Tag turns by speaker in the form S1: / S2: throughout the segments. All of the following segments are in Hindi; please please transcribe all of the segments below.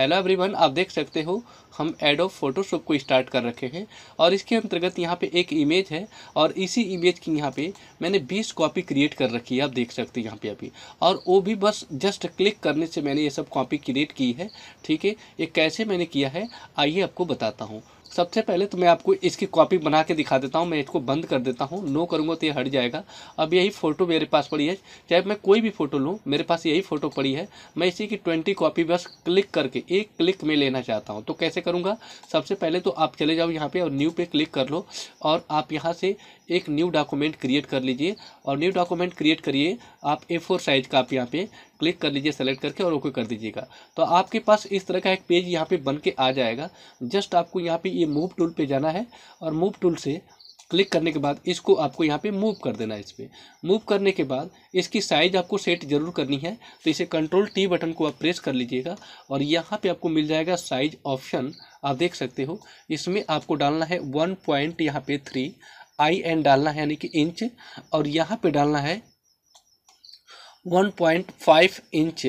S1: हेलो एवरीवन आप देख सकते हो हम एडो फोटोशॉप को स्टार्ट कर रखे हैं और इसके अंतर्गत यहाँ पे एक इमेज है और इसी इमेज की यहाँ पे मैंने 20 कॉपी क्रिएट कर रखी है आप देख सकते हैं यहाँ पे अभी और वो भी बस जस्ट क्लिक करने से मैंने ये सब कॉपी क्रिएट की है ठीक है ये कैसे मैंने किया है आइए आपको बताता हूँ सबसे पहले तो मैं आपको इसकी कॉपी बना के दिखा देता हूँ मैं इसको बंद कर देता हूँ नो करूँगा तो ये हट जाएगा अब यही फ़ोटो मेरे पास पड़ी है चाहे मैं कोई भी फ़ोटो लूँ मेरे पास यही फ़ोटो पड़ी है मैं इसी की ट्वेंटी कॉपी बस क्लिक करके एक क्लिक में लेना चाहता हूँ तो कैसे करूँगा सबसे पहले तो आप चले जाओ यहाँ पर और न्यू पर क्लिक कर लो और आप यहाँ से एक न्यू डॉक्यूमेंट क्रिएट कर लीजिए और न्यू डॉक्यूमेंट क्रिएट करिए आप ए फोर साइज का आप यहाँ पर क्लिक कर लीजिए सेलेक्ट करके और ओके कर दीजिएगा तो आपके पास इस तरह का एक पेज यहाँ पे बन के आ जाएगा जस्ट आपको यहाँ पे ये मूव टूल पे जाना है और मूव टूल से क्लिक करने के बाद इसको आपको यहाँ पे मूव कर देना है इस पर मूव करने के बाद इसकी साइज़ आपको सेट जरूर करनी है तो इसे कंट्रोल टी बटन को आप प्रेस कर लीजिएगा और यहाँ पे आपको मिल जाएगा साइज ऑप्शन आप देख सकते हो इसमें आपको डालना है वन पॉइंट यहाँ पे थ्री आई एन डालना है यानी कि इंच और यहाँ पे डालना है 1.5 इंच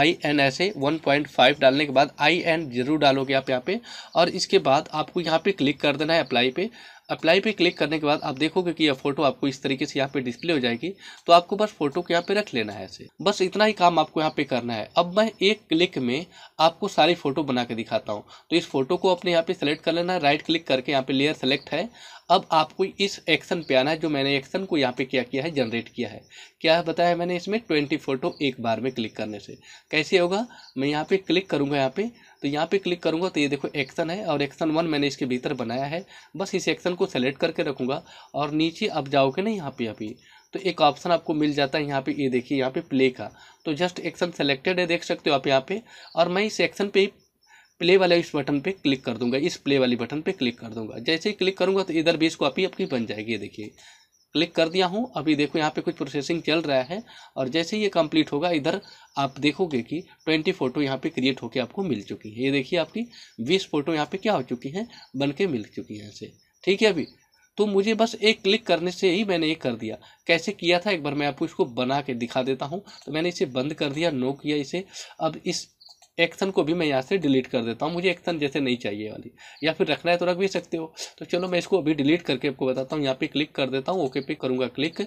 S1: आई एन ऐसे 1.5 डालने के बाद आई एन जरूर डालोगे आप यहाँ पे और इसके बाद आपको यहाँ पे क्लिक कर देना है अप्लाई पे अप्लाई पे क्लिक करने के बाद आप देखोगे कि यह फोटो आपको इस तरीके से यहाँ पे डिस्प्ले हो जाएगी तो आपको बस फोटो को यहाँ पे रख लेना है ऐसे बस इतना ही काम आपको यहाँ पे करना है अब मैं एक क्लिक में आपको सारी फोटो बना के दिखाता हूँ तो इस फोटो को अपने यहाँ पे सेलेक्ट कर लेना है राइट क्लिक करके यहाँ पे लेयर सेलेक्ट है अब आपको इस एक्शन पे आना है जो मैंने एक्शन को यहाँ पे क्या किया है जनरेट किया है क्या बताया मैंने इसमें ट्वेंटी फोटो एक बार में क्लिक करने से कैसे होगा मैं यहाँ पे क्लिक करूँगा यहाँ पे तो यहाँ पे क्लिक करूँगा तो ये देखो एक्शन है और एक्शन वन मैंने इसके भीतर बनाया है बस इस एक्शन को सेलेक्ट करके रखूँगा और नीचे आप जाओगे ना यहाँ पे अभी तो एक ऑप्शन आपको मिल जाता है यहाँ पे ये देखिए यहाँ पे प्ले का तो जस्ट एक्शन सेलेक्टेड है देख सकते हो आप यहाँ पे और मैं इस एक्शन पे प्ले वाले इस बटन पे क्लिक कर दूंगा इस प्ले वाली बटन पे क्लिक कर दूंगा जैसे ही क्लिक करूंगा तो इधर भी इसको आपकी आपकी बन जाएगी देखिए क्लिक कर दिया हूँ अभी देखो यहाँ पे कुछ प्रोसेसिंग चल रहा है और जैसे ये कंप्लीट होगा इधर आप देखोगे कि ट्वेंटी फ़ोटो यहाँ पे क्रिएट होकर आपको मिल चुकी है ये देखिए आपकी बीस फ़ोटो यहाँ पे क्या हो चुकी हैं बन के मिल चुकी हैं ऐसे ठीक है अभी तो मुझे बस एक क्लिक करने से ही मैंने ये कर दिया कैसे किया था एक बार मैं आपको इसको बना के दिखा देता हूँ तो मैंने इसे बंद कर दिया नो किया इसे अब इस एक्शन को भी मैं यहाँ से डिलीट कर देता हूँ मुझे एक्शन जैसे नहीं चाहिए वाली या फिर रखना है तो रख भी सकते हो तो चलो मैं इसको अभी डिलीट करके आपको बताता हूँ यहाँ पे क्लिक कर देता हूँ ओके पे करूँगा क्लिक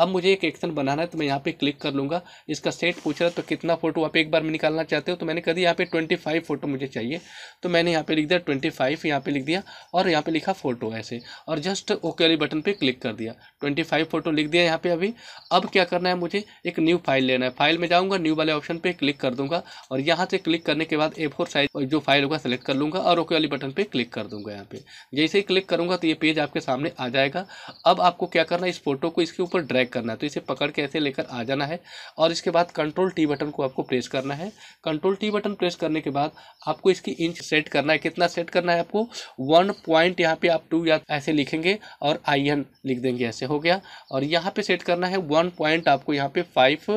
S1: अब मुझे एक एक्शन बनाना है तो मैं यहाँ पे क्लिक कर लूँगा इसका सेट पूछ रहा है तो कितना फोटो आप एक बार में निकालना चाहते हो तो मैंने कह दिया यहाँ पे ट्वेंटी फाइव फोटो मुझे चाहिए तो मैंने यहाँ पे लिख दिया ट्वेंटी फाइव यहाँ पे लिख दिया और यहाँ पे लिखा फोटो ऐसे और जस्ट ओके वाली बटन पर क्लिक कर दिया ट्वेंटी फाइव फोटो लिख दिया यहाँ पे अभी अब क्या करना है मुझे एक न्यू फाइल लेना है फाइल में जाऊँगा न्यू वाले ऑप्शन पर क्लिक कर दूँगा और यहाँ से क्लिक करने के बाद ए फोर साइज जो फाइल होगा सेलेक्ट कर लूँगा और ओके वाली बटन पर क्लिक कर दूंगा यहाँ पे जैसे ही क्लिक करूँगा तो ये पेज आपके सामने आ जाएगा अब आपको क्या करना है इस फोटो को इसके ऊपर ड्रैग करना है तो इसे पकड़ के ऐसे लेकर आ जाना है और इसके बाद कंट्रोल टी बटन को आपको प्रेस करना है कंट्रोल टी बटन प्रेस करने के बाद आपको इसकी इंच सेट करना है कितना सेट करना है आपको वन पॉइंट यहाँ पे आप टू या ऐसे लिखेंगे और आई एन लिख देंगे ऐसे हो गया और यहाँ पे सेट करना है वन पॉइंट आपको यहाँ पे फाइव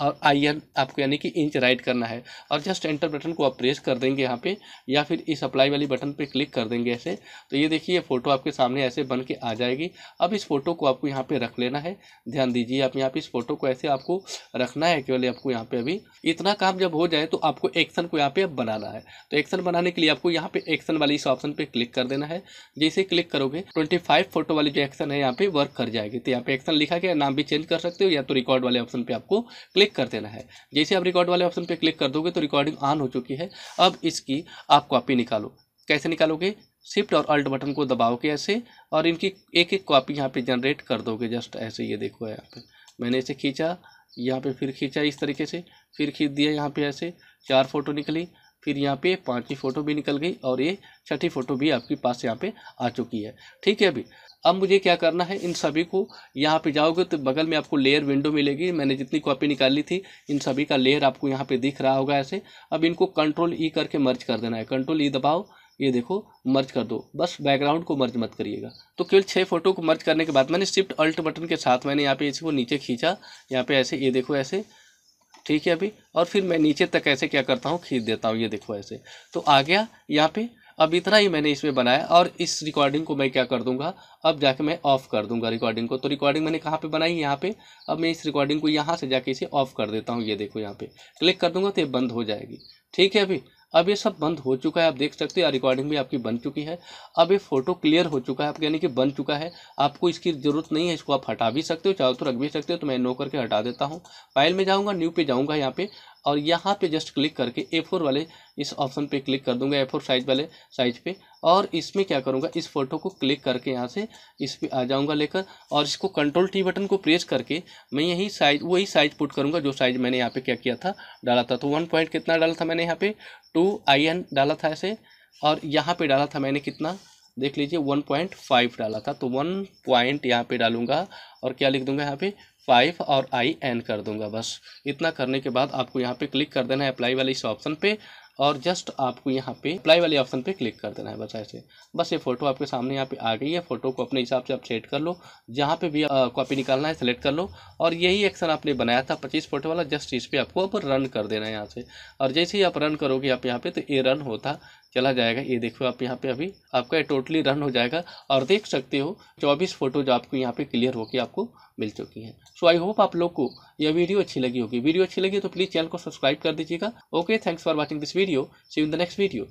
S1: और आई एन आपको यानी कि इंच राइट करना है और जस्ट एंटर बटन को आप प्रेस कर देंगे यहाँ पे या फिर इस अप्लाई वाली बटन पे क्लिक कर देंगे ऐसे तो ये देखिए फ़ोटो आपके सामने ऐसे बन के आ जाएगी अब इस फ़ोटो को आपको यहाँ पे रख लेना है ध्यान दीजिए आप यहाँ पे इस फोटो को ऐसे आपको रखना है केवल आपको यहाँ पे अभी इतना काम जब हो जाए तो आपको एक्शन को यहाँ पे बनाना है तो एक्शन बनाने के लिए आपको यहाँ पे एक्शन वाली इस ऑप्शन पे क्लिक कर देना है जैसे क्लिक करोगे ट्वेंटी फाइव फोटो वाली जो एक्शन है यहाँ पे वर्क कर जाएगी तो यहाँ पे एक्शन लिखा गया नाम भी चेंज कर सकते हो या तो रिकॉर्ड वाले ऑप्शन पे आपको क्लिक कर देना है जैसे आप रिकॉर्ड वाले ऑप्शन पे क्लिक कर दोगे तो रिकॉर्डिंग ऑन हो चुकी है अब इसकी आप कॉपी निकालो कैसे निकालोगे शिफ्ट और अल्ट बटन को दबाओगे ऐसे और इनकी एक एक कॉपी यहाँ पे जनरेट कर दोगे जस्ट ऐसे ये देखो यहाँ पे मैंने इसे खींचा यहाँ पे फिर खींचा इस तरीके से फिर खींच दिया यहाँ पे ऐसे चार फोटो निकली फिर यहाँ पे पांचवी फ़ोटो भी निकल गई और ये छठी फ़ोटो भी आपके पास यहाँ पे आ चुकी है ठीक है अभी अब मुझे क्या करना है इन सभी को यहाँ पे जाओगे तो बगल में आपको लेयर विंडो मिलेगी मैंने जितनी कॉपी निकाली थी इन सभी का लेयर आपको यहाँ पे दिख रहा होगा ऐसे अब इनको कंट्रोल ई e करके मर्ज कर देना है कंट्रोल ई e दबाओ ये देखो मर्ज कर दो बस बैकग्राउंड को मर्ज मत करिएगा तो केवल छः फोटो को मर्ज करने के बाद मैंने शिफ्ट अल्ट बटन के साथ मैंने यहाँ पे इसको नीचे खींचा यहाँ पे ऐसे ये देखो ऐसे ठीक है अभी और फिर मैं नीचे तक ऐसे क्या करता हूँ खींच देता हूँ ये देखो ऐसे तो आ गया यहाँ पे अब इतना ही मैंने इसमें बनाया और इस रिकॉर्डिंग को मैं क्या कर दूंगा अब जाके मैं ऑफ़ कर दूंगा रिकॉर्डिंग को तो रिकॉर्डिंग मैंने कहाँ पे बनाई यहाँ पे अब मैं इस रिकॉर्डिंग को यहाँ से जाके इसे ऑफ़ कर देता हूँ ये देखो यहाँ पे क्लिक कर दूंगा तो ये बंद हो जाएगी ठीक है अभी अब ये सब बंद हो चुका है आप देख सकते हैं रिकॉर्डिंग भी आपकी बन चुकी है अब ये फोटो क्लियर हो चुका है आप यानी कि बन चुका है आपको इसकी ज़रूरत नहीं है इसको आप हटा भी सकते हो चारों तो रख भी सकते हो तो मैं नो करके हटा देता हूँ फाइल में जाऊँगा न्यू पे जाऊँगा यहाँ पे और यहाँ पे जस्ट क्लिक करके ए फोर वाले इस ऑप्शन पे क्लिक कर दूंगा ए फोर साइज वाले साइज पे और इसमें क्या करूँगा इस फोटो को क्लिक करके यहाँ से इस पर आ जाऊँगा लेकर और इसको कंट्रोल टी बटन को प्रेस करके मैं यही साइज वही साइज पुट करूँगा जो साइज मैंने यहाँ पे क्या किया था डाला था तो वन पॉइंट कितना डाला था मैंने यहाँ पे टू आई एन डाला था ऐसे और यहाँ पे डाला था मैंने कितना देख लीजिए वन पॉइंट फाइव डाला था तो वन पॉइंट यहाँ पे डालूंगा और क्या लिख दूंगा यहाँ पे फाइव और आई एन कर दूंगा बस इतना करने के बाद आपको यहाँ पे क्लिक कर देना है अप्लाई वाले इस ऑप्शन पे और जस्ट आपको यहाँ पे अप्लाई वाले ऑप्शन पे क्लिक कर देना है बस ऐसे बस ये फोटो आपके सामने यहाँ पे आ गई है फोटो को अपने हिसाब से आप सेट कर लो जहाँ पे भी कॉपी निकालना है सेलेक्ट कर लो और यही एक्शन आपने बनाया था पच्चीस फोटो वाला जस्ट इस पर आपको अब रन कर देना है यहाँ से और जैसे ही आप रन करोगे आप यहाँ पे तो ये रन होता चला जाएगा ये देखो आप यहाँ पे अभी आपका टोटली रन हो जाएगा और देख सकते हो 24 जो आपको यहाँ पे क्लियर होकर आपको मिल चुकी है सो आई होप आप लोग को यह वीडियो अच्छी लगी होगी वीडियो अच्छी लगी तो प्लीज़ चैनल को सब्सक्राइब कर दीजिएगा okay thanks for watching this video see in the next video